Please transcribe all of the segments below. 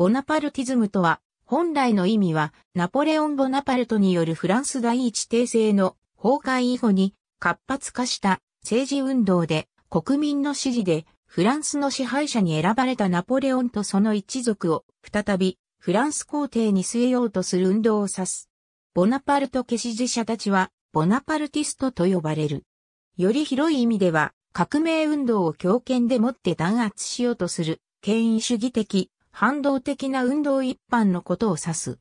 ボナパルティズムとは、本来の意味は、ナポレオン・ボナパルトによるフランス第一帝政の崩壊以後に活発化した政治運動で国民の支持でフランスの支配者に選ばれたナポレオンとその一族を再びフランス皇帝に据えようとする運動を指す。ボナパルト消し持者たちはボナパルティストと呼ばれる。より広い意味では革命運動を強権でもって弾圧しようとする権威主義的反動的な運動一般のことを指す。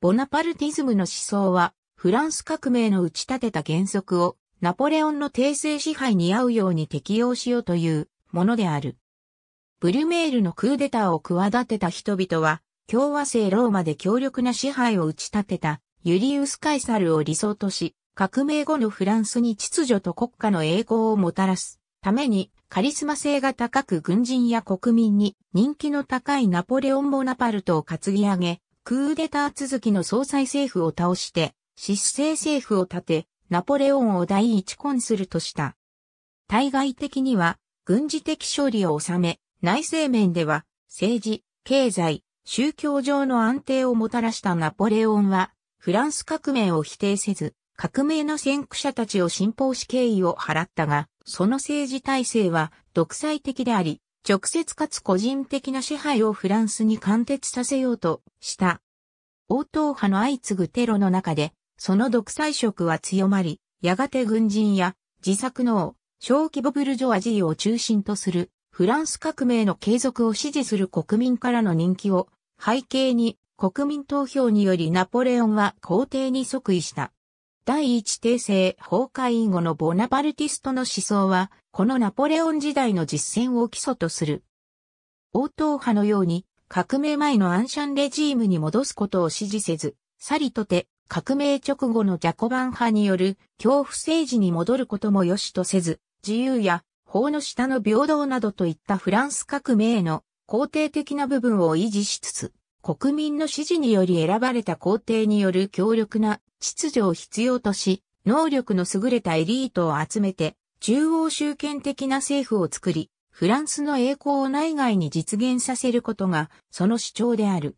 ボナパルティズムの思想は、フランス革命の打ち立てた原則を、ナポレオンの帝政支配に合うように適用しようというものである。ブリュメールのクーデターを企てた人々は、共和制ローマで強力な支配を打ち立てたユリウス・カイサルを理想とし、革命後のフランスに秩序と国家の栄光をもたらすためにカリスマ性が高く軍人や国民に人気の高いナポレオン・ボナパルトを担ぎ上げ、クーデター続きの総裁政府を倒して、失政政府を立て、ナポレオンを第一コンするとした。対外的には軍事的勝利を収め、内政面では政治、経済、宗教上の安定をもたらしたナポレオンは、フランス革命を否定せず、革命の先駆者たちを信奉し敬意を払ったが、その政治体制は独裁的であり、直接かつ個人的な支配をフランスに貫徹させようとした。応答派の相次ぐテロの中で、その独裁色は強まり、やがて軍人や自作の小規模ブルジョアジーを中心とするフランス革命の継続を支持する国民からの人気を背景に国民投票によりナポレオンは皇帝に即位した。第一帝政崩壊以後のボナパルティストの思想は、このナポレオン時代の実践を基礎とする。応答派のように、革命前のアンシャンレジームに戻すことを支持せず、さりとて、革命直後のジャコバン派による恐怖政治に戻ることも良しとせず、自由や法の下の平等などといったフランス革命の肯定的な部分を維持しつつ、国民の支持により選ばれた皇帝による強力な秩序を必要とし、能力の優れたエリートを集めて、中央集権的な政府を作り、フランスの栄光を内外に実現させることが、その主張である。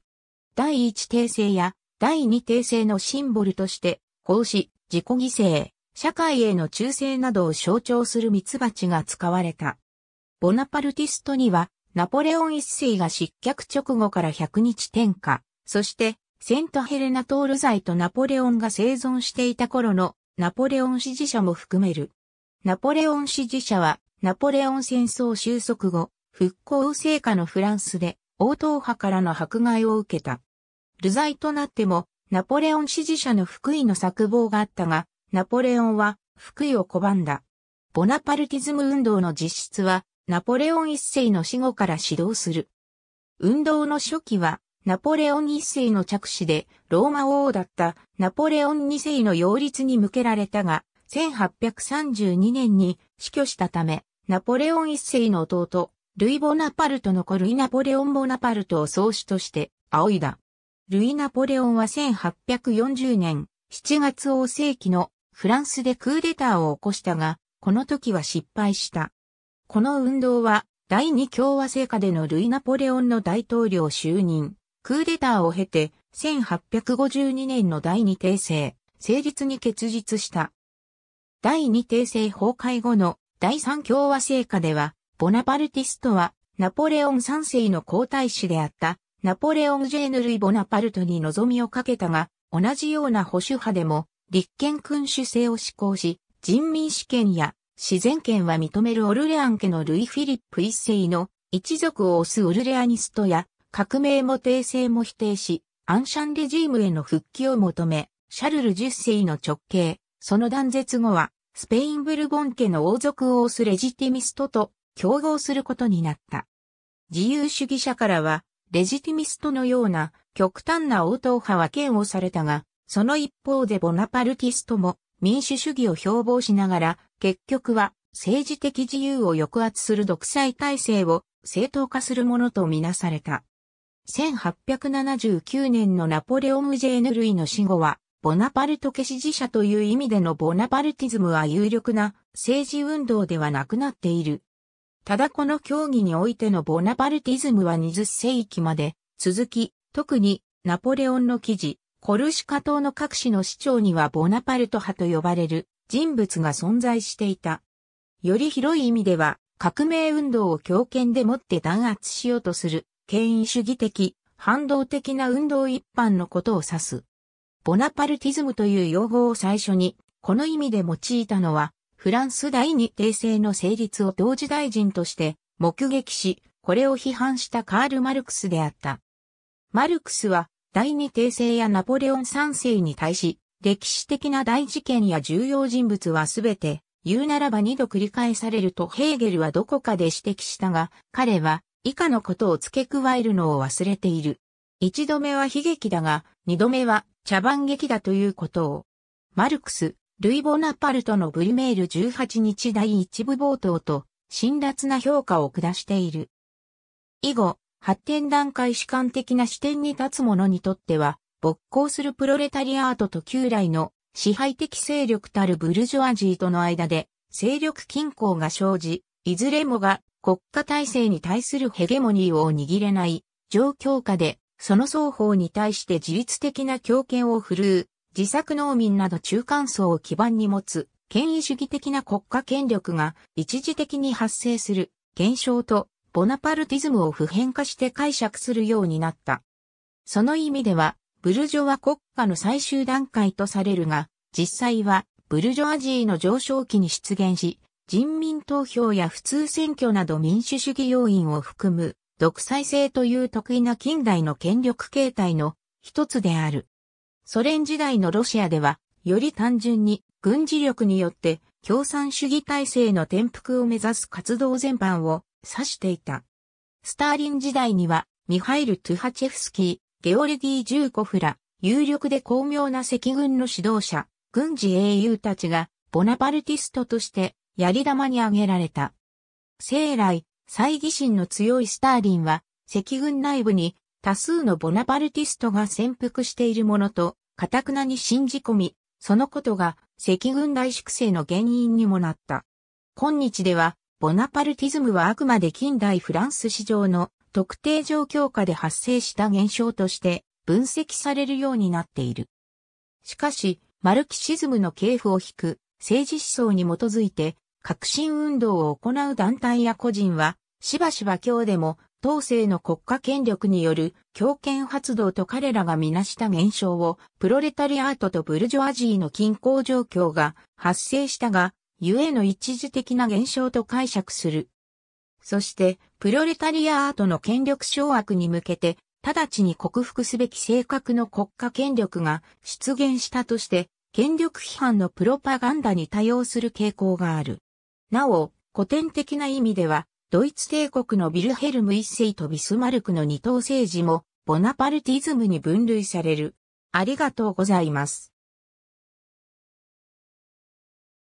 第一帝政や第二帝政のシンボルとして、孔子、自己犠牲、社会への忠誠などを象徴する蜜蜂が使われた。ボナパルティストには、ナポレオン一世が失脚直後から100日天下、そして、セントヘレナトール罪とナポレオンが生存していた頃のナポレオン支持者も含める。ナポレオン支持者は、ナポレオン戦争収束後、復興成果のフランスで、王党派からの迫害を受けた。流罪となっても、ナポレオン支持者の福井の策謀があったが、ナポレオンは福井を拒んだ。ボナパルティズム運動の実質は、ナポレオン一世の死後から指導する。運動の初期は、ナポレオン一世の着手で、ローマ王だったナポレオン二世の擁立に向けられたが、1832年に死去したため、ナポレオン一世の弟、ルイ・ボナパルトの子ルイ・ナポレオン・ボナパルトを創始として、仰いだ。ルイ・ナポレオンは1840年7月王世紀のフランスでクーデターを起こしたが、この時は失敗した。この運動は、第二共和制下でのルイ・ナポレオンの大統領就任、クーデターを経て、1852年の第二帝政、成立に結実した。第二帝政崩壊後の第三共和制下では、ボナパルティストは、ナポレオン3世の皇太子であった、ナポレオン・ジェーヌ・ルイ・ボナパルトに望みをかけたが、同じような保守派でも、立憲君主制を施行し、人民主権や自然権は認めるオルレアン家のルイ・フィリップ一世の一族を推すオルレアニストや革命も訂正も否定し、アンシャンレジームへの復帰を求め、シャルル十世の直系、その断絶後は、スペインブルボン家の王族を推すレジティミストと競合することになった。自由主義者からは、レジティミストのような極端な応答派は嫌悪されたが、その一方でボナパルティストも民主主義を標榜しながら結局は政治的自由を抑圧する独裁体制を正当化するものとみなされた。1879年のナポレオン・ジェーヌ類の死後は、ボナパルト家支持者という意味でのボナパルティズムは有力な政治運動ではなくなっている。ただこの競技においてのボナパルティズムは20世紀まで続き、特にナポレオンの記事、コルシカ島の各市の市長にはボナパルト派と呼ばれる人物が存在していた。より広い意味では、革命運動を強権でもって弾圧しようとする、権威主義的、反動的な運動一般のことを指す。ボナパルティズムという用語を最初に、この意味で用いたのは、フランス第二帝政の成立を同時大臣として目撃し、これを批判したカール・マルクスであった。マルクスは、第二帝政やナポレオン三世に対し、歴史的な大事件や重要人物はすべて、言うならば二度繰り返されるとヘーゲルはどこかで指摘したが、彼は以下のことを付け加えるのを忘れている。一度目は悲劇だが、二度目は茶番劇だということを。マルクス、ルイ・ボナパルトのブリメール18日第一部冒頭と、辛辣な評価を下している。以後、発展段階主観的な視点に立つ者にとっては、勃興するプロレタリアートと旧来の支配的勢力たるブルジョアジーとの間で勢力均衡が生じ、いずれもが国家体制に対するヘゲモニーを握れない状況下で、その双方に対して自律的な強権を振るう、自作農民など中間層を基盤に持つ、権威主義的な国家権力が一時的に発生する現象とボナパルティズムを普遍化して解釈するようになった。その意味では、ブルジョは国家の最終段階とされるが、実際はブルジョアジーの上昇期に出現し、人民投票や普通選挙など民主主義要因を含む、独裁制という得意な近代の権力形態の一つである。ソ連時代のロシアでは、より単純に軍事力によって共産主義体制の転覆を目指す活動全般を指していた。スターリン時代には、ミハイル・トゥハチェフスキー、ゲオルギー・ジューコフら、有力で巧妙な赤軍の指導者、軍事英雄たちが、ボナパルティストとして、槍玉に挙げられた。生来、猜疑心の強いスターリンは、赤軍内部に多数のボナパルティストが潜伏しているものと、かたくなに信じ込み、そのことが赤軍大粛清の原因にもなった。今日では、ボナパルティズムはあくまで近代フランス史上の特定状況下で発生した現象として分析されるようになっている。しかし、マルキシズムの系譜を引く政治思想に基づいて革新運動を行う団体や個人は、しばしば今日でも当世の国家権力による強権発動と彼らがみなした現象をプロレタリアートとブルジョアジーの均衡状況が発生したが、ゆえの一時的な現象と解釈する。そして、プロレタリアアートの権力掌握に向けて、直ちに克服すべき性格の国家権力が出現したとして、権力批判のプロパガンダに対応する傾向がある。なお、古典的な意味では、ドイツ帝国のビルヘルム一世とビスマルクの二等政治も、ボナパルティズムに分類される。ありがとうございます。